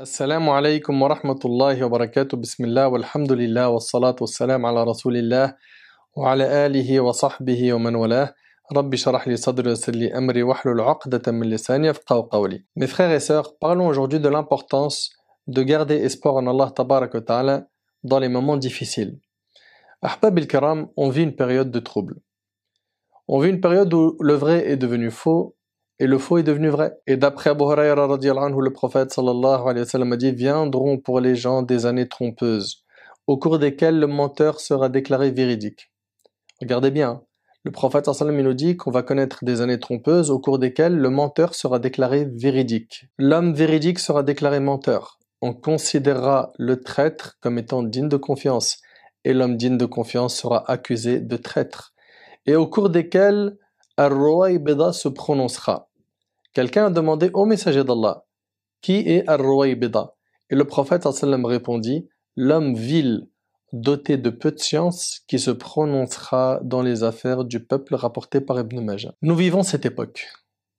السلام عليكم ورحمة الله وبركاته بسم الله والحمد لله والصلاة والسلام على رسول الله وعلى آله وصحبه ومن والاه Rabbi sharah li sadri li amri wahlul uqdatan min lisani yafqahu qawli. Mes frères et sœurs, parlons aujourd'hui de l'importance de garder espoir en Allah tabarak wa ta'ala dans les moments difficiles. Ahbab al-Karam, on vit une période de trouble. On vit une période où le vrai est devenu faux, et le faux est devenu vrai. Et d'après Abu Huraira le prophète sallallahu alayhi wa sallam a dit Viendront pour les gens des années trompeuses, au cours desquelles le menteur sera déclaré véridique. Regardez bien, le prophète sallallahu alayhi wa sallam nous dit qu'on va connaître des années trompeuses au cours desquelles le menteur sera déclaré véridique. L'homme véridique sera déclaré menteur. On considérera le traître comme étant digne de confiance, et l'homme digne de confiance sera accusé de traître. Et au cours desquelles ar Beda se prononcera. Quelqu'un a demandé au messager d'Allah Qui est Ar-Ruwaybida Et le prophète répondit L'homme vil, doté de peu de science, qui se prononcera dans les affaires du peuple rapporté par Ibn Majah. Nous vivons cette époque.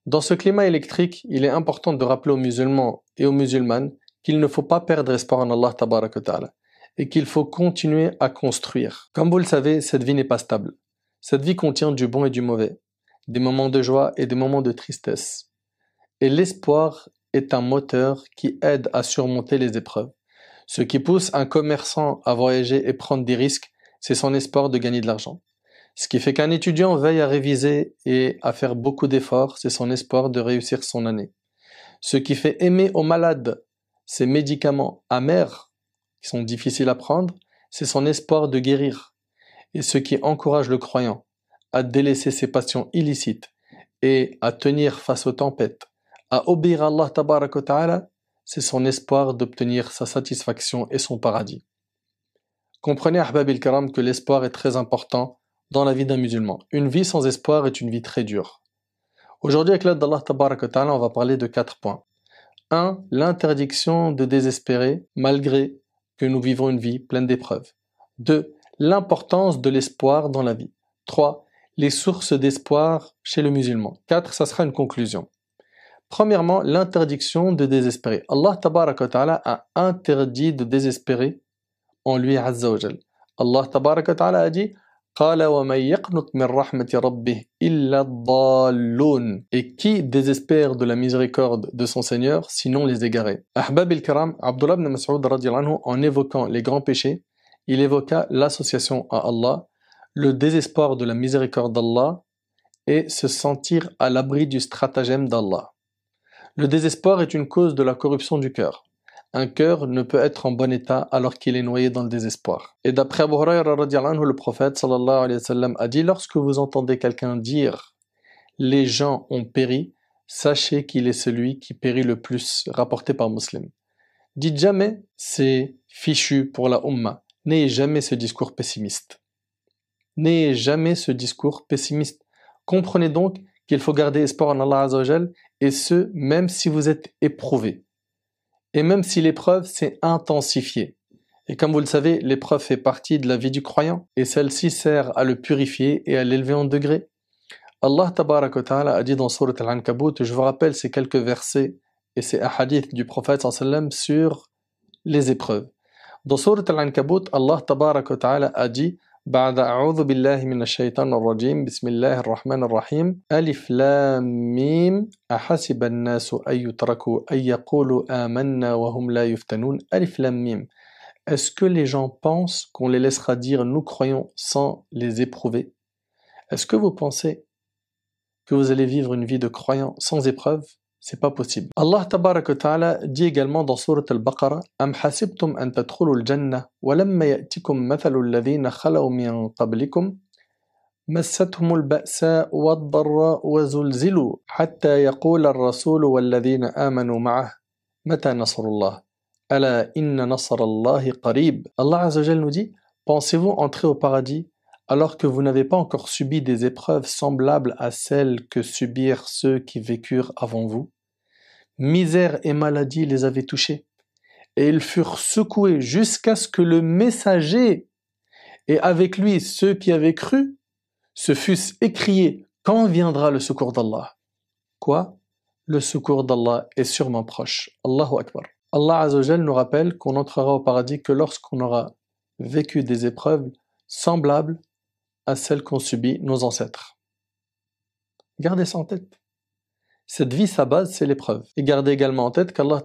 Dans ce climat électrique, il est important de rappeler aux musulmans et aux musulmanes qu'il ne faut pas perdre espoir en Allah ta'ala et qu'il faut continuer à construire. Comme vous le savez, cette vie n'est pas stable. Cette vie contient du bon et du mauvais, des moments de joie et des moments de tristesse et l'espoir est un moteur qui aide à surmonter les épreuves. Ce qui pousse un commerçant à voyager et prendre des risques, c'est son espoir de gagner de l'argent. Ce qui fait qu'un étudiant veille à réviser et à faire beaucoup d'efforts, c'est son espoir de réussir son année. Ce qui fait aimer aux malades ces médicaments amers qui sont difficiles à prendre, c'est son espoir de guérir. Et ce qui encourage le croyant à délaisser ses passions illicites et à tenir face aux tempêtes, à obéir à Allah ta'ala, c'est son espoir d'obtenir sa satisfaction et son paradis. Comprenez, Ahbab al karam que l'espoir est très important dans la vie d'un musulman. Une vie sans espoir est une vie très dure. Aujourd'hui, avec l'aide d'Allah ta'ala, on va parler de quatre points. 1. L'interdiction de désespérer malgré que nous vivons une vie pleine d'épreuves. 2. L'importance de l'espoir dans la vie. 3. Les sources d'espoir chez le musulman. 4. Ça sera une conclusion. Premièrement, l'interdiction de désespérer. Allah ta'ala a interdit de désespérer en lui azza wa Allah ta'ala a dit et qui désespère de la miséricorde de son Seigneur sinon les égarés Ahbab al-Karam, Abdullah ibn Mas'ud en évoquant les grands péchés, il évoqua l'association à Allah, le désespoir de la miséricorde d'Allah et se sentir à l'abri du stratagème d'Allah. Le désespoir est une cause de la corruption du cœur. Un cœur ne peut être en bon état alors qu'il est noyé dans le désespoir. Et d'après Abu Huraira, le prophète sallallahu alayhi wa sallam, a dit Lorsque vous entendez quelqu'un dire Les gens ont péri, sachez qu'il est celui qui périt le plus, rapporté par Muslim. Dites jamais C'est fichu pour la Ummah. N'ayez jamais ce discours pessimiste. N'ayez jamais ce discours pessimiste. Comprenez donc qu'il faut garder espoir en Allah Azzawajal, et ce, même si vous êtes éprouvé. Et même si l'épreuve s'est intensifiée. Et comme vous le savez, l'épreuve fait partie de la vie du croyant, et celle-ci sert à le purifier et à l'élever en degré. Allah ta'ala a dit dans Surat Al-Ankabut, je vous rappelle ces quelques versets et ces hadiths du prophète sallam sur les épreuves. Dans Surat Al-Ankabut, Allah ta'ala a dit « بعد أعوذ بالله من الشيطان الرجيم بسم الله الرحمن الرحيم ألف لام ميم أحسب الناس أن يتركوا أن يقولوا آمنا وهم لا يفتنون ألف لام ميم Est-ce que les gens pensent qu'on les laissera dire nous croyons sans les éprouver Est-ce que vous pensez que vous allez vivre une vie de croyant sans épreuve C'est pas possible. Allah tabaraka ta'ala dit également dans Surat al-Baqarah Am hasibtum an tadkhulu al jannah wa lamma ya'tikum mathalu alladhina khalaw min qablikum مستهم البأساء والضراء وزلزلوا حتى يقول الرسول والذين آمنوا معه متى نصر الله ألا إن نصر الله قريب Allah Azzajal nous dit Pensez-vous entrer au paradis alors que vous n'avez pas encore subi des épreuves semblables à celles que subirent ceux qui vécurent avant vous misère et maladie les avaient touchés. Et ils furent secoués jusqu'à ce que le messager et avec lui ceux qui avaient cru se fussent écriés Quand viendra le secours d'Allah Quoi Le secours d'Allah est sûrement proche. Allahu Akbar. Allah Azzawajal nous rappelle qu'on entrera au paradis que lorsqu'on aura vécu des épreuves semblables à celles qu'ont subies nos ancêtres. Gardez ça en tête. Cette vie, sa base, c'est l'épreuve. Et gardez également en tête qu'Allah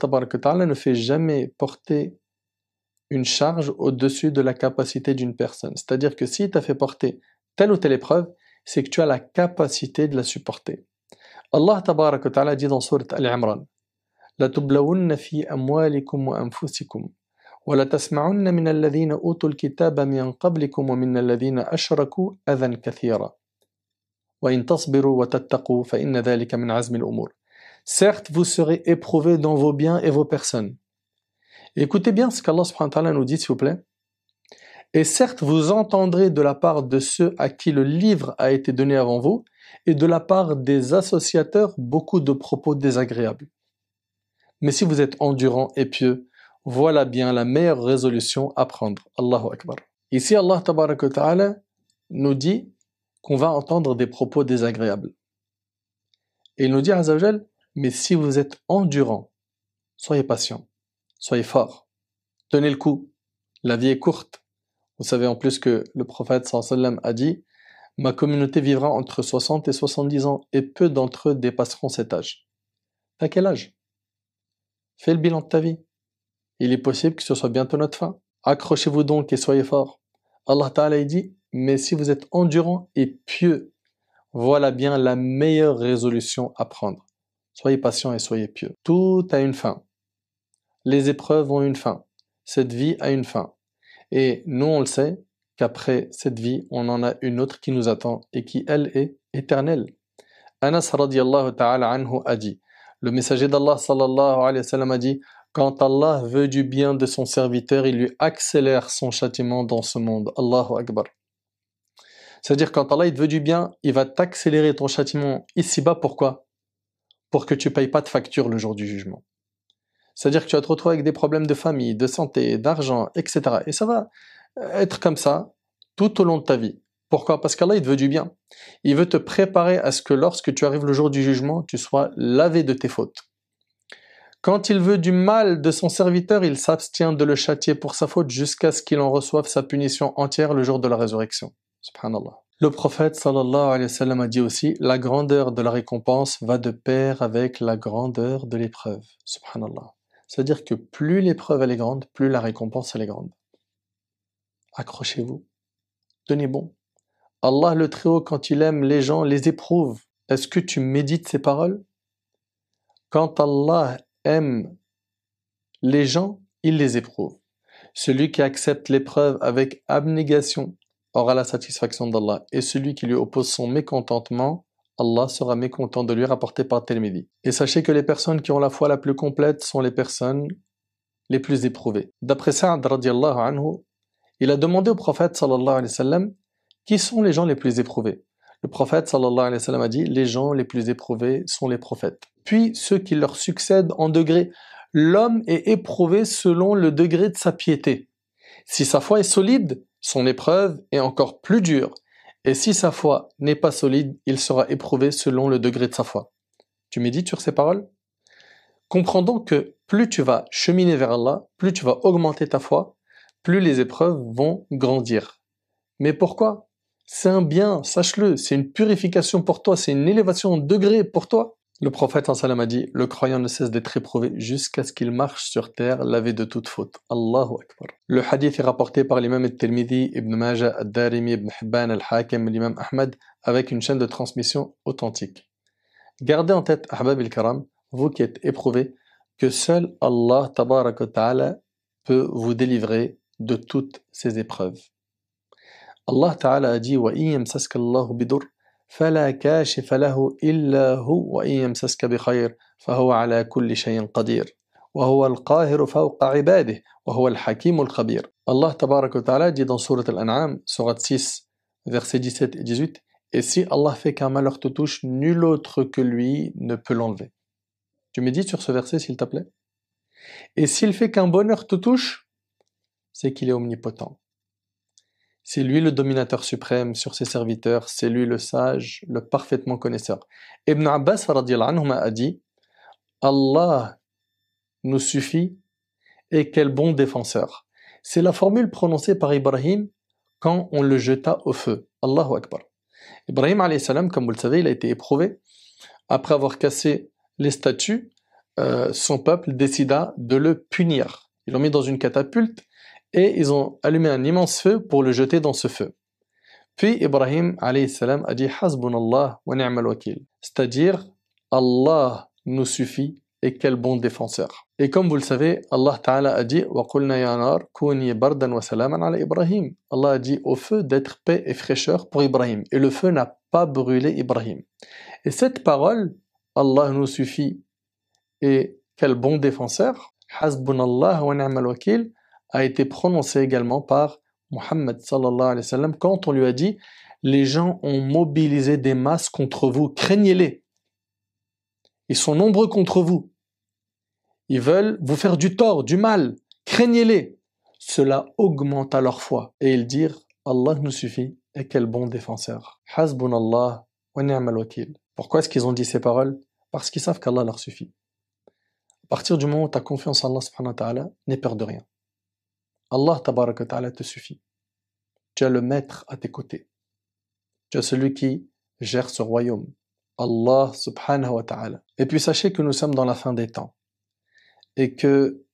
ne fait jamais porter une charge au-dessus de la capacité d'une personne. C'est-à-dire que si tu as fait porter telle ou telle épreuve, c'est que tu as la capacité de la supporter. Allah Ta'ala dit dans Surat Al-Imran "La fi لَتُبْلَوُنَّ فِي أَمْوَالِكُمْ وَأَنفُسِكُمْ وَلَتَسْمَعُنَّ مِنَ الَّذِينَ أُوتُوا الْكِتَابَ مِنْ قَبْلِكُمْ وَمِنَ الَّذِينَ أَشْرَكُوا adhan kathira." Certes, vous serez éprouvés dans vos biens et vos personnes. Écoutez bien ce qu'Allah nous dit, s'il vous plaît. Et certes, vous entendrez de la part de ceux à qui le livre a été donné avant vous, et de la part des associateurs beaucoup de propos désagréables. Mais si vous êtes endurant et pieux, voilà bien la meilleure résolution à prendre. Allahu Akbar. Ici, Allah nous dit qu'on va entendre des propos désagréables. Et il nous dit Azzawajal, mais si vous êtes endurant, soyez patient, soyez fort, tenez le coup, la vie est courte. Vous savez en plus que le prophète sallam a dit Ma communauté vivra entre 60 et 70 ans et peu d'entre eux dépasseront cet âge. À quel âge Fais le bilan de ta vie. Il est possible que ce soit bientôt notre fin. Accrochez-vous donc et soyez fort. Allah Ta'ala dit mais si vous êtes endurant et pieux, voilà bien la meilleure résolution à prendre. Soyez patient et soyez pieux. Tout a une fin. Les épreuves ont une fin. Cette vie a une fin. Et nous, on le sait qu'après cette vie, on en a une autre qui nous attend et qui, elle, est éternelle. Anas ta'ala anhu a dit, le messager d'Allah sallallahu alayhi wa sallam a dit, quand Allah veut du bien de son serviteur, il lui accélère son châtiment dans ce monde. Allahu Akbar. C'est-à-dire quand Allah il veut du bien, il va t'accélérer ton châtiment ici-bas. Pourquoi Pour que tu payes pas de facture le jour du jugement. C'est-à-dire que tu vas te retrouver avec des problèmes de famille, de santé, d'argent, etc. Et ça va être comme ça tout au long de ta vie. Pourquoi Parce qu'Allah, il te veut du bien. Il veut te préparer à ce que lorsque tu arrives le jour du jugement, tu sois lavé de tes fautes. Quand il veut du mal de son serviteur, il s'abstient de le châtier pour sa faute jusqu'à ce qu'il en reçoive sa punition entière le jour de la résurrection. Le prophète sallallahu alayhi wa a dit aussi La grandeur de la récompense va de pair avec la grandeur de l'épreuve. Subhanallah. C'est-à-dire que plus l'épreuve est grande, plus la récompense est grande. Accrochez-vous. Tenez bon. Allah le Très-Haut, quand il aime les gens, les éprouve. Est-ce que tu médites ces paroles Quand Allah aime les gens, il les éprouve. Celui qui accepte l'épreuve avec abnégation aura la satisfaction d'Allah. Et celui qui lui oppose son mécontentement, Allah sera mécontent de lui rapporter par tel Tirmidhi. Et sachez que les personnes qui ont la foi la plus complète sont les personnes les plus éprouvées. D'après Sa'd il a demandé au prophète sallallahu qui sont les gens les plus éprouvés. Le prophète a dit les gens les plus éprouvés sont les prophètes. Puis ceux qui leur succèdent en degré. L'homme est éprouvé selon le degré de sa piété. Si sa foi est solide, son épreuve est encore plus dure, et si sa foi n'est pas solide, il sera éprouvé selon le degré de sa foi. Tu médites sur ces paroles Comprends donc que plus tu vas cheminer vers Allah, plus tu vas augmenter ta foi, plus les épreuves vont grandir. Mais pourquoi C'est un bien, sache-le, c'est une purification pour toi, c'est une élévation en degré pour toi. Le prophète salam a dit Le croyant ne cesse d'être éprouvé jusqu'à ce qu'il marche sur terre, lavé de toute faute. Allahu Akbar. Le hadith est rapporté par l'imam al-Tirmidhi, Ibn Majah, al-Darimi, Ibn Hibban, al-Hakim, l'imam Ahmad, avec une chaîne de transmission authentique. Gardez en tête, Ahbab al-Karam, vous qui êtes éprouvé que seul Allah ta'ala peut vous délivrer de toutes ces épreuves. Allah ta'ala a dit Wa saskallahu bidur فلا كاشف له إلا هو وإن يمسسك بخير فهو على كل شيء قدير وهو القاهر فوق عباده وهو الحكيم الخبير الله تبارك وتعالى dit dans Surat al-An'am, 6, verset 17 et 18 Et si Allah fait qu'un malheur te touche, nul autre que lui ne peut l'enlever. Tu médites sur ce verset s'il te plaît Et s'il fait qu'un bonheur te touche, c'est qu'il est omnipotent. C'est lui le dominateur suprême sur ses serviteurs, c'est lui le sage, le parfaitement connaisseur. Ibn Abbas a dit Allah nous suffit et quel bon défenseur. C'est la formule prononcée par Ibrahim quand on le jeta au feu. Allahu Akbar. Ibrahim comme vous le savez, il a été éprouvé. Après avoir cassé les statues, euh, son peuple décida de le punir. Il l'ont mis dans une catapulte et ils ont allumé un immense feu pour le jeter dans ce feu. Puis Ibrahim salam a dit Hasbunallah wa ni'mal c'est-à-dire Allah nous suffit et quel bon défenseur. Et comme vous le savez, Allah a dit wa qulna ya kuni wa salaman ala Ibrahim. Allah a dit au feu d'être paix et fraîcheur pour Ibrahim et le feu n'a pas brûlé Ibrahim. Et cette parole Allah nous suffit et quel bon défenseur Hasbunallah wa ni'mal a été prononcé également par Muhammad sallallahu alayhi wa sallam quand on lui a dit les gens ont mobilisé des masses contre vous, craignez-les. Ils sont nombreux contre vous. Ils veulent vous faire du tort, du mal, craignez-les. Cela augmenta leur foi et ils dirent Allah nous suffit et quel bon défenseur. allah wa ni'mal Pourquoi est-ce qu'ils ont dit ces paroles Parce qu'ils savent qu'Allah leur suffit. À partir du moment où ta confiance en Allah subhanahu peur de rien. Allah ta'ala te suffit. Tu as le maître à tes côtés. Tu as celui qui gère ce royaume. Allah subhanahu wa ta'ala. Et puis sachez que nous sommes dans la fin des temps. Et que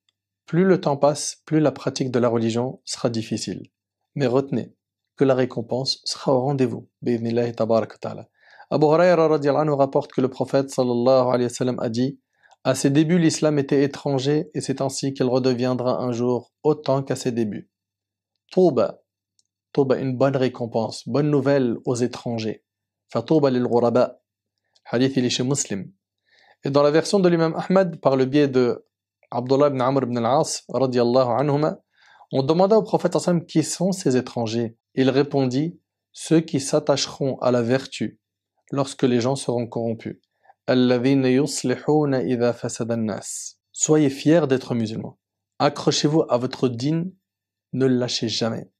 plus le temps passe, plus la pratique de la religion sera difficile. Mais retenez que la récompense sera au rendez-vous. Abu Huraira anhu rapporte que le prophète sallallahu alayhi wa a dit à ses débuts, l'islam était étranger et c'est ainsi qu'il redeviendra un jour autant qu'à ses débuts. Touba, Touba, une bonne récompense, bonne nouvelle aux étrangers. Fatouba lil hadith il est chez Muslim. Et dans la version de l'imam Ahmad, par le biais de Abdullah ibn Amr ibn al-As, anhuma, on demanda au prophète Hassan qui sont ces étrangers. Il répondit, ceux qui s'attacheront à la vertu lorsque les gens seront corrompus. Soyez fiers d'être musulmans. Accrochez-vous à votre dîne, ne lâchez jamais.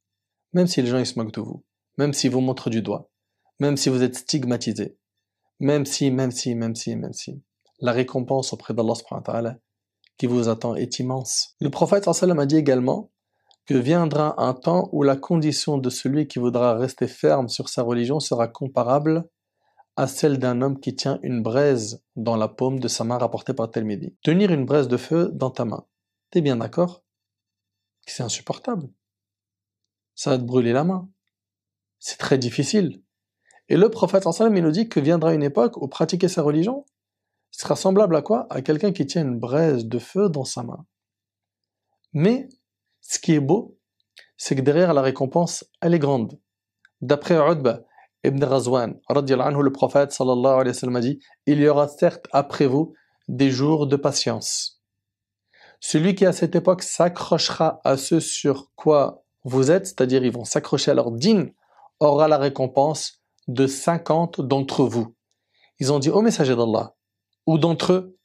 Même si les gens ils se moquent de vous, même s'ils vous montrent du doigt, même si vous êtes stigmatisé, même si, même si, même si, même si. La récompense auprès d'Allah qui vous attend est immense. Le prophète a dit également que viendra un temps où la condition de celui qui voudra rester ferme sur sa religion sera comparable à celle d'un homme qui tient une braise dans la paume de sa main rapportée par Tirmidhi. Tenir une braise de feu dans ta main, t'es bien d'accord C'est insupportable. Ça va te brûler la main. C'est très difficile. Et le prophète en salam, il nous dit que viendra une époque où pratiquer sa religion sera semblable à quoi À quelqu'un qui tient une braise de feu dans sa main. Mais ce qui est beau, c'est que derrière la récompense, elle est grande. D'après Udba, Ibn Razwan, le prophète sallallahu alayhi wa sallam a dit Il y aura certes après vous des jours de patience. Celui qui à cette époque s'accrochera à ce sur quoi vous êtes, c'est-à-dire ils vont s'accrocher à leur dîne, aura la récompense de 50 d'entre vous. Ils ont dit au messager d'Allah, ou d'entre eux,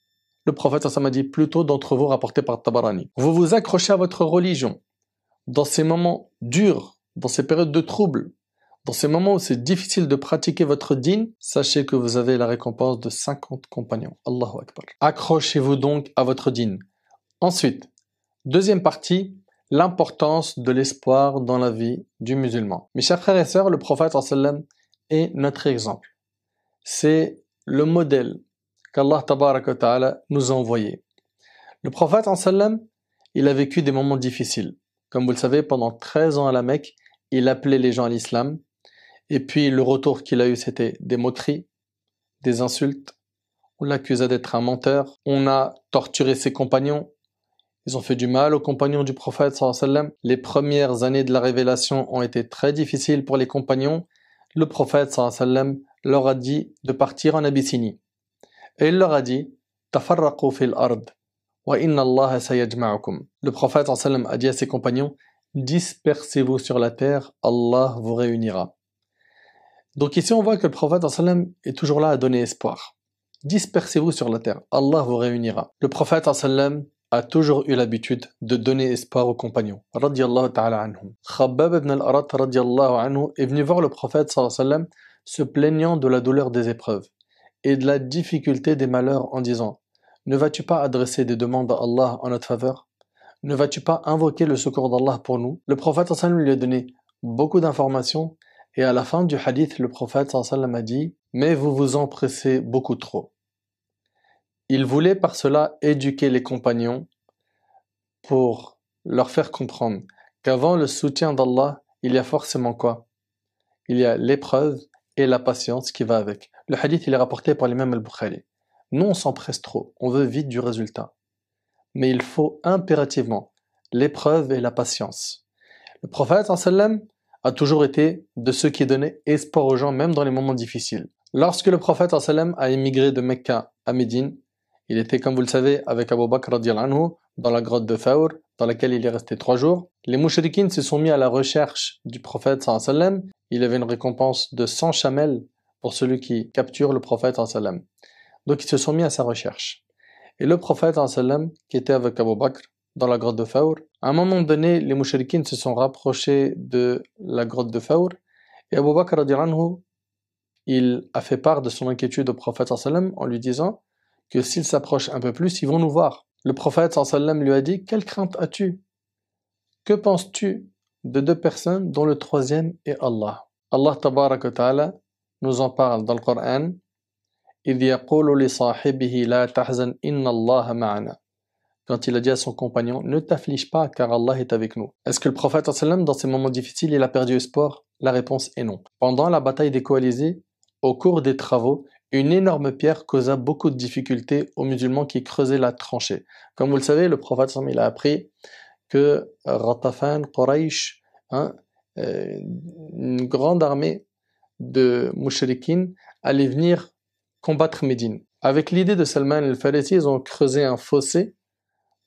le prophète sallallahu a dit plutôt d'entre vous rapporté par Tabarani. Vous vous accrochez à votre religion dans ces moments durs, dans ces périodes de troubles, dans ces moments où c'est difficile de pratiquer votre dîne, sachez que vous avez la récompense de 50 compagnons. Allahu Akbar. Accrochez-vous donc à votre dîne. Ensuite, deuxième partie, l'importance de l'espoir dans la vie du musulman. Mes chers frères et sœurs, le prophète sallam est notre exemple. C'est le modèle qu'Allah ta'ala nous a envoyé. Le prophète sallam, il a vécu des moments difficiles. Comme vous le savez, pendant 13 ans à la Mecque, il appelait les gens à l'islam et puis le retour qu'il a eu, c'était des moqueries, des insultes. On l'accusait d'être un menteur. On a torturé ses compagnons. Ils ont fait du mal aux compagnons du prophète sallam. Les premières années de la révélation ont été très difficiles pour les compagnons. Le prophète sallam leur a dit de partir en Abyssinie. Et il leur a dit Tafarraqou fil ard wa inna Allah Le prophète sallam a dit à ses compagnons Dispersez-vous sur la terre, Allah vous réunira. Donc ici, on voit que le prophète est toujours là à donner espoir. Dispersez-vous sur la terre, Allah vous réunira. Le prophète a toujours eu l'habitude de donner espoir aux compagnons. Khabbab ibn al-Arat est venu voir le prophète sallam, se plaignant de la douleur des épreuves et de la difficulté des malheurs en disant Ne vas-tu pas adresser des demandes à Allah en notre faveur Ne vas-tu pas invoquer le secours d'Allah pour nous Le prophète sallam lui a donné beaucoup d'informations et à la fin du hadith, le prophète sallam a dit « Mais vous vous empressez beaucoup trop ». Il voulait par cela éduquer les compagnons pour leur faire comprendre qu'avant le soutien d'Allah, il y a forcément quoi Il y a l'épreuve et la patience qui va avec. Le hadith, il est rapporté par l'imam al-Bukhari. Non, on s'empresse trop, on veut vite du résultat. Mais il faut impérativement l'épreuve et la patience. Le prophète sallam a toujours été de ceux qui donnaient espoir aux gens même dans les moments difficiles. Lorsque le prophète a émigré de Mecca à Médine, il était, comme vous le savez, avec Abu Bakr anhu, dans la grotte de Faour, dans laquelle il est resté trois jours. Les mouchriquines se sont mis à la recherche du prophète sallam. Il avait une récompense de 100 chamelles pour celui qui capture le prophète sallam. Donc ils se sont mis à sa recherche. Et le prophète sallam, qui était avec Abu Bakr, dans la grotte de Faour. À un moment donné, les mouchriquines se sont rapprochés de la grotte de Faour et Abu Bakr il a fait part de son inquiétude au prophète sallam en lui disant que s'ils s'approchent un peu plus, ils vont nous voir. Le prophète sallam lui a dit Quelle crainte as-tu Que penses-tu de deux personnes dont le troisième est Allah Allah ta'ala nous en parle dans le Coran quand il a dit à son compagnon Ne t'afflige pas car Allah est avec nous. Est-ce que le prophète dans ces moments difficiles il a perdu espoir La réponse est non. Pendant la bataille des coalisés, au cours des travaux, une énorme pierre causa beaucoup de difficultés aux musulmans qui creusaient la tranchée. Comme vous le savez, le prophète il a appris que euh, Ratafan, Quraysh, hein, euh, une grande armée de Mushrikin, allait venir combattre Médine. Avec l'idée de Salman al-Farisi, ils ont creusé un fossé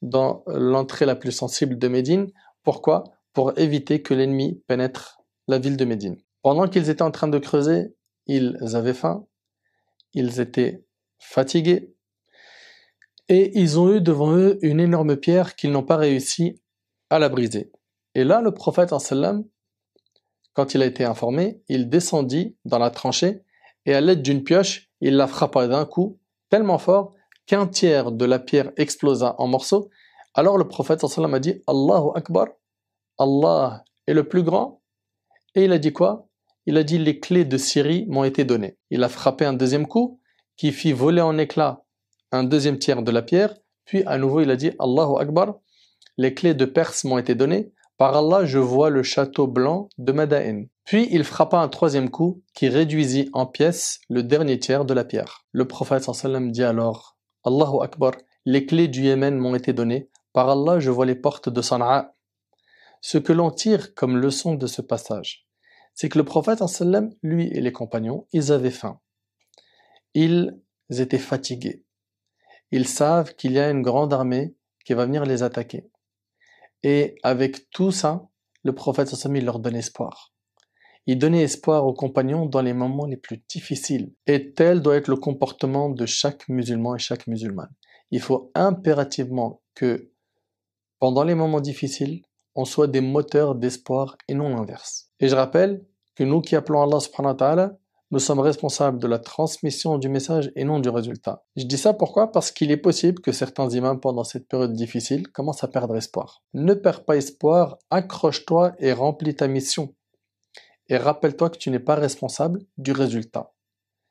dans l'entrée la plus sensible de Médine. Pourquoi Pour éviter que l'ennemi pénètre la ville de Médine. Pendant qu'ils étaient en train de creuser, ils avaient faim, ils étaient fatigués, et ils ont eu devant eux une énorme pierre qu'ils n'ont pas réussi à la briser. Et là, le prophète, quand il a été informé, il descendit dans la tranchée, et à l'aide d'une pioche, il la frappa d'un coup, tellement fort, qu'un tiers de la pierre explosa en morceaux, alors le prophète sallam a dit Allahu Akbar, Allah est le plus grand. Et il a dit quoi Il a dit les clés de Syrie m'ont été données. Il a frappé un deuxième coup qui fit voler en éclats un deuxième tiers de la pierre, puis à nouveau il a dit Allahu Akbar, les clés de Perse m'ont été données. Par Allah, je vois le château blanc de Mada'in. » Puis il frappa un troisième coup qui réduisit en pièces le dernier tiers de la pierre. Le prophète sallam dit alors Allahu Akbar, les clés du Yémen m'ont été données, par Allah je vois les portes de Sana'a. Ce que l'on tire comme leçon de ce passage, c'est que le prophète, lui et les compagnons, ils avaient faim. Ils étaient fatigués. Ils savent qu'il y a une grande armée qui va venir les attaquer. Et avec tout ça, le prophète, il leur donne espoir. Il donnait espoir aux compagnons dans les moments les plus difficiles. Et tel doit être le comportement de chaque musulman et chaque musulmane. Il faut impérativement que, pendant les moments difficiles, on soit des moteurs d'espoir et non l'inverse. Et je rappelle que nous qui appelons Allah subhanahu wa ta'ala, nous sommes responsables de la transmission du message et non du résultat. Je dis ça pourquoi Parce qu'il est possible que certains imams pendant cette période difficile commencent à perdre espoir. Ne perds pas espoir, accroche-toi et remplis ta mission et rappelle-toi que tu n'es pas responsable du résultat.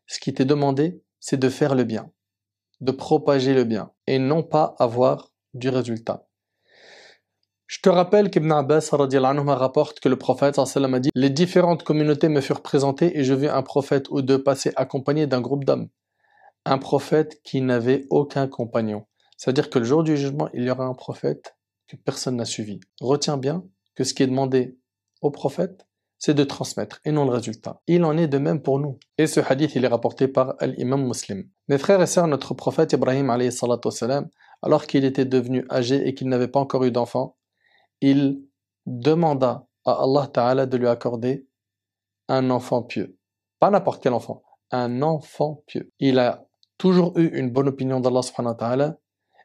Ce qui t'est demandé, c'est de faire le bien, de propager le bien et non pas avoir du résultat. Je te rappelle qu'Ibn Abbas rapporte que le prophète a dit Les différentes communautés me furent présentées et je vis un prophète ou deux passer accompagné d'un groupe d'hommes. Un prophète qui n'avait aucun compagnon. C'est-à-dire que le jour du jugement, il y aura un prophète que personne n'a suivi. Retiens bien que ce qui est demandé au prophète, c'est de transmettre et non le résultat. Il en est de même pour nous. Et ce hadith, il est rapporté par l'imam muslim. Mes frères et sœurs, notre prophète Ibrahim, salam, alors qu'il était devenu âgé et qu'il n'avait pas encore eu d'enfant, il demanda à Allah Ta'ala de lui accorder un enfant pieux. Pas n'importe quel enfant, un enfant pieux. Il a toujours eu une bonne opinion d'Allah subhanahu ta'ala.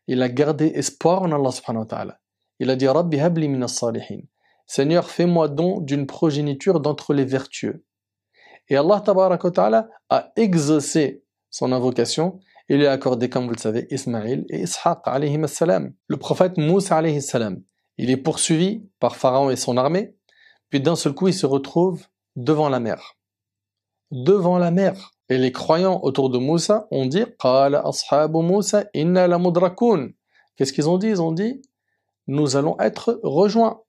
Il a gardé espoir en Allah subhanahu ta'ala. Il a dit Rabbi habli min salihin Seigneur, fais-moi don d'une progéniture d'entre les vertueux. Et Allah ta'ala a exaucé son invocation et lui a accordé, comme vous le savez, Ismaël et Ishaq salam. Le prophète Moussa salam, il est poursuivi par Pharaon et son armée, puis d'un seul coup il se retrouve devant la mer. Devant la mer. Et les croyants autour de Moussa ont dit Qu'est-ce qu'ils ont dit Ils ont dit Nous allons être rejoints.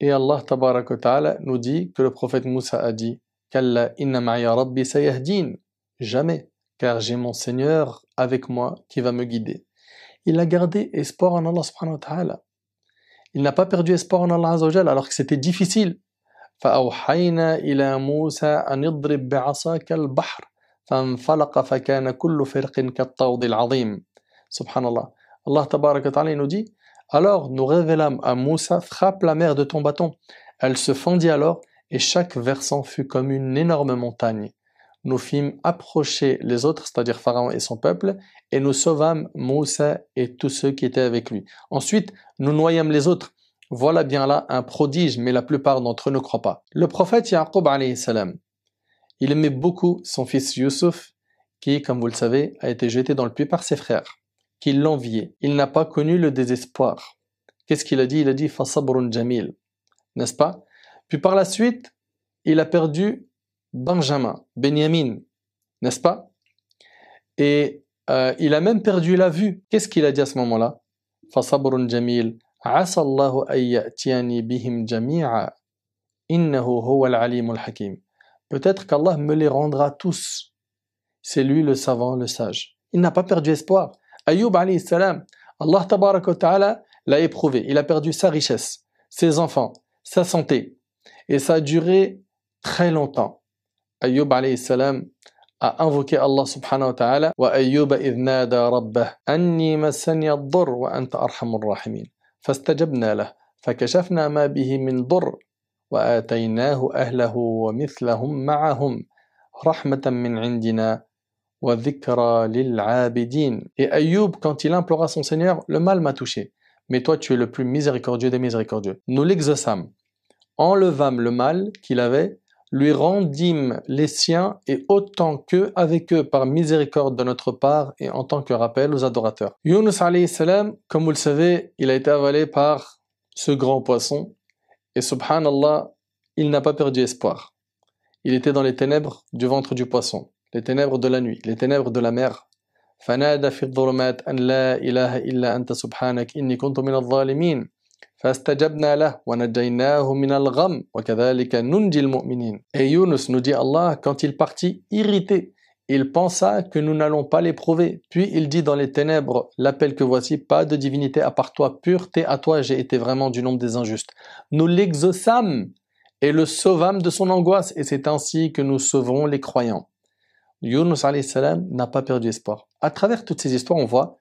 Et Allah tabaraka ta'ala nous dit que le prophète Moussa a dit Kalla inna ma'ya rabbi sayahdin. Jamais, car j'ai mon Seigneur avec moi qui va me guider. Il a gardé espoir en Allah subhanahu wa ta'ala. Il n'a pas perdu espoir en Allah azawajal alors que c'était difficile. فأوحينا إلى موسى أن اضرب بعصاك البحر فانفلق فكان كل فرق كالطود العظيم. Subhanallah. Allah tabaraka ta'ala nous dit Alors nous révélâmes à Moussa Frappe la mer de ton bâton. Elle se fendit alors, et chaque versant fut comme une énorme montagne. Nous fîmes approcher les autres, c'est-à-dire Pharaon et son peuple, et nous sauvâmes Moussa et tous ceux qui étaient avec lui. Ensuite, nous noyâmes les autres. Voilà bien là un prodige, mais la plupart d'entre eux ne croient pas. Le prophète salam. il aimait beaucoup son fils Yusuf, qui, comme vous le savez, a été jeté dans le puits par ses frères qu'il l'enviait, Il n'a pas connu le désespoir. Qu'est-ce qu'il a dit Il a dit Fasabrun Jamil, n'est-ce pas Puis par la suite, il a perdu Benjamin, Benjamin, n'est-ce pas Et euh, il a même perdu la vue. Qu'est-ce qu'il a dit à ce moment-là Fasabrun Jamil, Asallahu bihim jami'a, innahu huwa al Peut-être qu'Allah me les rendra tous. C'est lui le savant, le sage. Il n'a pas perdu espoir. Ayoub alayhi salam, Allah tabarak wa ta'ala l'a éprouvé. Il a perdu sa richesse, ses enfants, sa santé. Et ça a duré très longtemps. Ayoub alayhi salam a invoqué Allah subhanahu wa ta'ala wa ayyuba idnada rabbah anni massani ad-dur wa anta arhamur rahimin fastajabna lah fakashafna ma bihi min dur wa ataynahu ahlahu wa mithlahum ma'ahum rahmatan min indina Et Ayoub, quand il implora son Seigneur, le mal m'a touché. Mais toi, tu es le plus miséricordieux des miséricordieux. Nous l'exaucâmes. Enlevâmes le mal qu'il avait, lui rendîmes les siens et autant qu'eux avec eux par miséricorde de notre part et en tant que rappel aux adorateurs. Yunus salam, comme vous le savez, il a été avalé par ce grand poisson et subhanallah, il n'a pas perdu espoir. Il était dans les ténèbres du ventre du poisson les ténèbres de la nuit, les ténèbres de la mer. Et Yunus nous dit Allah quand il partit irrité il pensa que nous n'allons pas l'éprouver puis il dit dans les ténèbres l'appel que voici pas de divinité à part toi pureté à toi j'ai été vraiment du nombre des injustes nous l'exaucâmes et le sauvâmes de son angoisse et c'est ainsi que nous sauverons les croyants Yunus n'a pas perdu espoir. À travers toutes ces histoires, on voit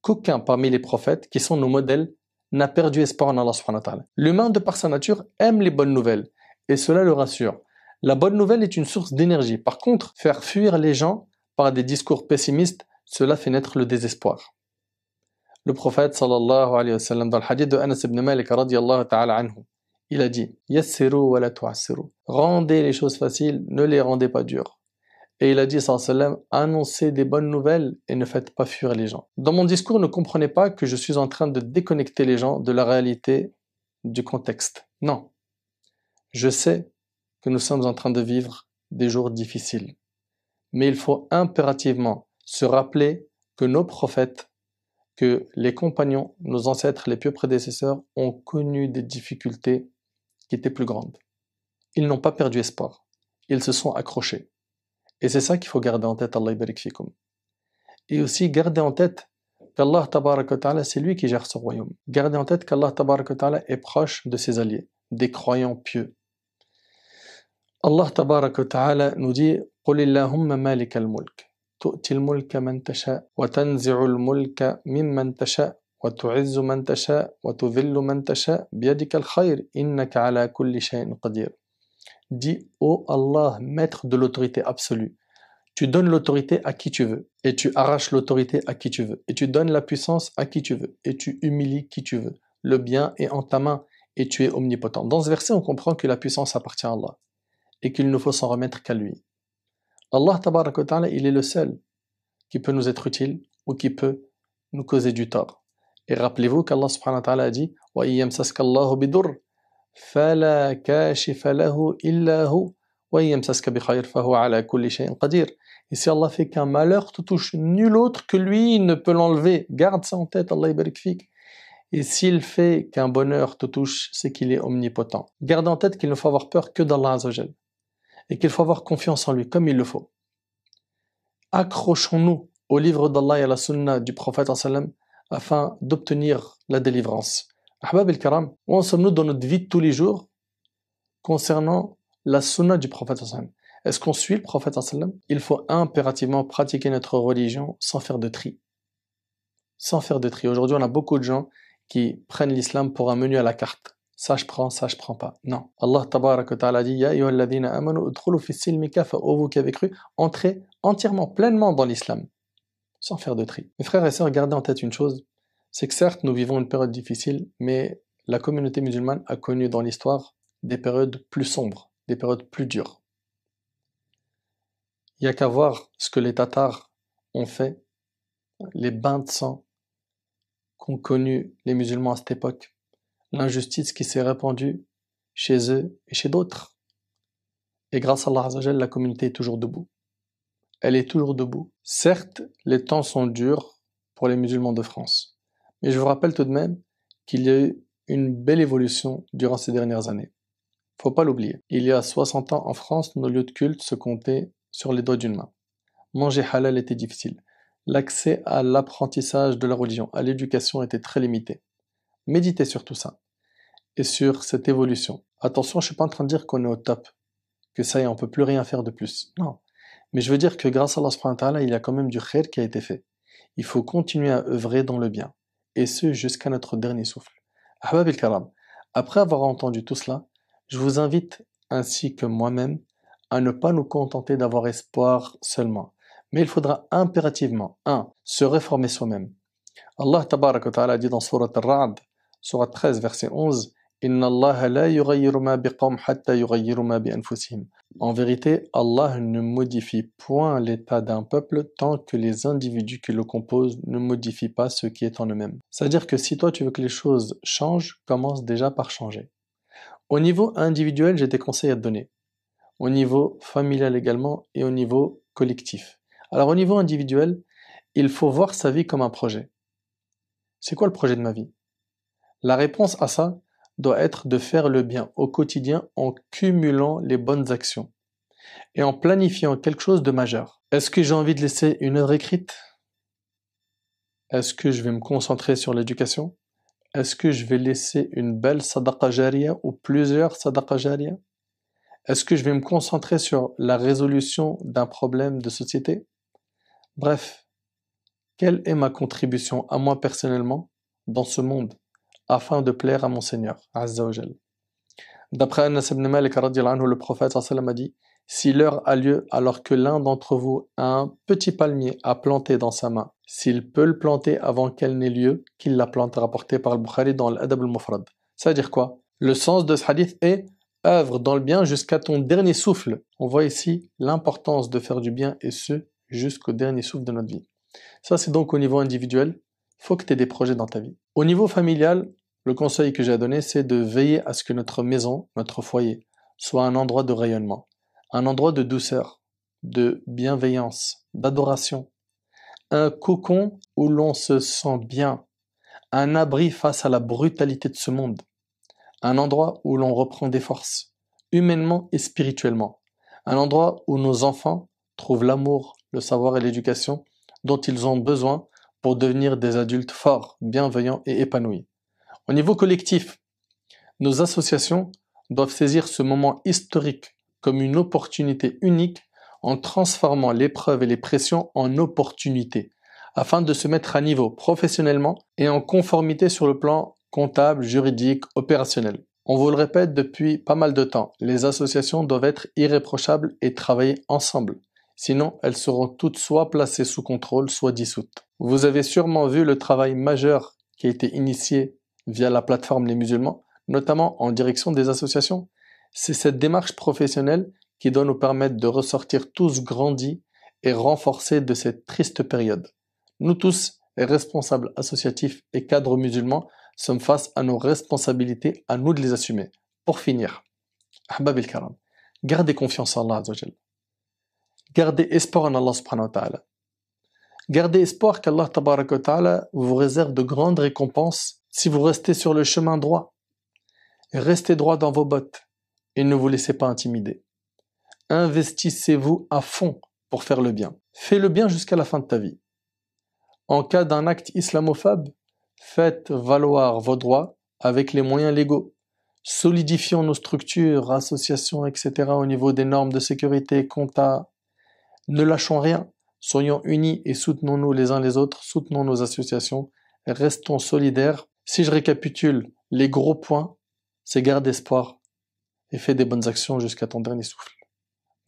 qu'aucun parmi les prophètes qui sont nos modèles n'a perdu espoir en Allah. L'humain, de par sa nature, aime les bonnes nouvelles et cela le rassure. La bonne nouvelle est une source d'énergie. Par contre, faire fuir les gens par des discours pessimistes, cela fait naître le désespoir. Le prophète sallallahu alayhi wa sallam, dans le hadith de Anas ibn Malik ta'ala anhu, il a dit « wa la Rendez les choses faciles, ne les rendez pas dures. » Et il a dit, sallam, annoncez des bonnes nouvelles et ne faites pas fuir les gens. Dans mon discours, ne comprenez pas que je suis en train de déconnecter les gens de la réalité du contexte. Non. Je sais que nous sommes en train de vivre des jours difficiles. Mais il faut impérativement se rappeler que nos prophètes, que les compagnons, nos ancêtres, les pieux prédécesseurs ont connu des difficultés qui étaient plus grandes. Ils n'ont pas perdu espoir. Ils se sont accrochés. Et c'est ça qu'il faut garder en tête, Allah fikum. Et aussi garder en tête qu'Allah ta'ala, c'est lui qui gère ce royaume. Garder en tête qu'Allah ta'ala est proche de ses alliés, des croyants pieux. Allah ta'ala nous dit قل اللهم مالك الملك تؤتي الملك من تشاء وتنزع الملك ممن تشاء وتعز من تشاء وتذل من تشاء بيدك الخير إنك على كل شيء قدير Dis, ô oh Allah, maître de l'autorité absolue, tu donnes l'autorité à qui tu veux, et tu arraches l'autorité à qui tu veux, et tu donnes la puissance à qui tu veux, et tu humilies qui tu veux. Le bien est en ta main, et tu es omnipotent. Dans ce verset, on comprend que la puissance appartient à Allah, et qu'il ne faut s'en remettre qu'à lui. Allah, il est le seul qui peut nous être utile ou qui peut nous causer du tort. Et rappelez-vous qu'Allah subhanahu a dit « Wa et si Allah fait qu'un malheur te touche, nul autre que lui ne peut l'enlever. Garde ça en tête, Allah ibarikfik. Et s'il fait qu'un bonheur te touche, c'est qu'il est omnipotent. Garde en tête qu'il ne faut avoir peur que d'Allah Azzawajal. Et qu'il faut avoir confiance en lui, comme il le faut. Accrochons-nous au livre d'Allah et à la sunna du prophète afin d'obtenir la délivrance. Ahbab al-Karam, où en sommes-nous dans notre vie tous les jours concernant la sunna du prophète Est-ce qu'on suit le prophète Il faut impérativement pratiquer notre religion sans faire de tri. Sans faire de tri. Aujourd'hui, on a beaucoup de gens qui prennent l'islam pour un menu à la carte. Ça je prends, ça je prends pas. Non. Allah tabaraka ta'ala dit Ya amanu fi fa vous qui avez cru, entrez entièrement, pleinement dans l'islam. Sans faire de tri. Mes frères et sœurs, gardez en tête une chose c'est que certes, nous vivons une période difficile, mais la communauté musulmane a connu dans l'histoire des périodes plus sombres, des périodes plus dures. Il n'y a qu'à voir ce que les Tatars ont fait, les bains de sang qu'ont connus les musulmans à cette époque, l'injustice qui s'est répandue chez eux et chez d'autres. Et grâce à Allah la communauté est toujours debout. Elle est toujours debout. Certes, les temps sont durs pour les musulmans de France mais je vous rappelle tout de même qu'il y a eu une belle évolution durant ces dernières années. Faut pas l'oublier. Il y a 60 ans en France, nos lieux de culte se comptaient sur les doigts d'une main. Manger halal était difficile. L'accès à l'apprentissage de la religion, à l'éducation était très limité. Méditez sur tout ça et sur cette évolution. Attention, je ne suis pas en train de dire qu'on est au top, que ça y est, on peut plus rien faire de plus. Non. Mais je veux dire que grâce à Allah, il y a quand même du khair qui a été fait. Il faut continuer à œuvrer dans le bien et ce jusqu'à notre dernier souffle. Ahbab il karam après avoir entendu tout cela, je vous invite ainsi que moi-même à ne pas nous contenter d'avoir espoir seulement, mais il faudra impérativement 1. se réformer soi-même. Allah dit dans surat Ar-Ra'd, surat 13 verset 11 en vérité, Allah ne modifie point l'état d'un peuple tant que les individus qui le composent ne modifient pas ce qui est en eux-mêmes. C'est-à-dire que si toi tu veux que les choses changent, commence déjà par changer. Au niveau individuel, j'ai des conseils à te donner. Au niveau familial également et au niveau collectif. Alors au niveau individuel, il faut voir sa vie comme un projet. C'est quoi le projet de ma vie La réponse à ça, doit être de faire le bien au quotidien en cumulant les bonnes actions et en planifiant quelque chose de majeur. Est-ce que j'ai envie de laisser une œuvre écrite Est-ce que je vais me concentrer sur l'éducation Est-ce que je vais laisser une belle sadaqa jaria ou plusieurs sadaqa Est-ce que je vais me concentrer sur la résolution d'un problème de société Bref, quelle est ma contribution à moi personnellement dans ce monde afin de plaire à mon Seigneur, D'après Anas ibn Malik, le prophète a dit Si l'heure a lieu alors que l'un d'entre vous a un petit palmier à planter dans sa main, s'il peut le planter avant qu'elle n'ait lieu, qu'il la plante, rapporté par le Bukhari dans l'Adab al-Mufrad. Ça veut dire quoi Le sens de ce hadith est œuvre dans le bien jusqu'à ton dernier souffle. On voit ici l'importance de faire du bien et ce jusqu'au dernier souffle de notre vie. Ça, c'est donc au niveau individuel. Il faut que tu aies des projets dans ta vie. Au niveau familial, le conseil que j'ai à donner, c'est de veiller à ce que notre maison, notre foyer, soit un endroit de rayonnement, un endroit de douceur, de bienveillance, d'adoration, un cocon où l'on se sent bien, un abri face à la brutalité de ce monde, un endroit où l'on reprend des forces, humainement et spirituellement, un endroit où nos enfants trouvent l'amour, le savoir et l'éducation dont ils ont besoin pour devenir des adultes forts, bienveillants et épanouis. Au niveau collectif, nos associations doivent saisir ce moment historique comme une opportunité unique en transformant l'épreuve et les pressions en opportunités, afin de se mettre à niveau professionnellement et en conformité sur le plan comptable, juridique, opérationnel. On vous le répète depuis pas mal de temps, les associations doivent être irréprochables et travailler ensemble sinon elles seront toutes soit placées sous contrôle, soit dissoutes. Vous avez sûrement vu le travail majeur qui a été initié via la plateforme Les Musulmans, notamment en direction des associations. C'est cette démarche professionnelle qui doit nous permettre de ressortir tous grandis et renforcés de cette triste période. Nous tous, responsables associatifs et cadres musulmans, sommes face à nos responsabilités, à nous de les assumer. Pour finir, Ahbab el-Karam, gardez confiance en Allah Gardez espoir en Allah subhanahu Gardez espoir qu'Allah tabaraka vous réserve de grandes récompenses si vous restez sur le chemin droit. Restez droit dans vos bottes et ne vous laissez pas intimider. Investissez-vous à fond pour faire le bien. Fais le bien jusqu'à la fin de ta vie. En cas d'un acte islamophobe, faites valoir vos droits avec les moyens légaux. Solidifions nos structures, associations, etc. au niveau des normes de sécurité, compta, ne lâchons rien, soyons unis et soutenons-nous les uns les autres, soutenons nos associations, restons solidaires. Si je récapitule, les gros points, c'est garde espoir et fais des bonnes actions jusqu'à ton dernier souffle.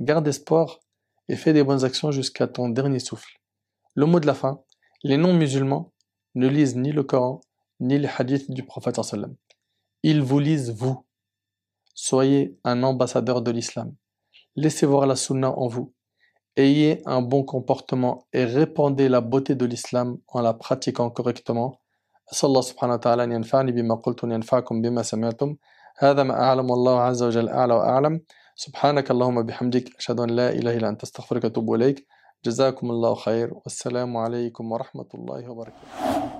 Garde espoir et fais des bonnes actions jusqu'à ton dernier souffle. Le mot de la fin, les non-musulmans ne lisent ni le Coran, ni les hadiths du prophète sallam. Ils vous lisent vous. Soyez un ambassadeur de l'islam. Laissez voir la sunna en vous. Ayez un bon comportement et répandez la beauté de l'islam en la pratiquant correctement. أسأل الله سبحانه وتعالى أن ينفعني بما قلت وأن ينفعكم بما سمعتم هذا ما أعلم والله عز وجل أعلى وأعلم سبحانك اللهم بحمدك أشهد أن لا إله إلا أنت أستغفرك وأتوب إليك جزاكم الله خير والسلام عليكم ورحمة الله وبركاته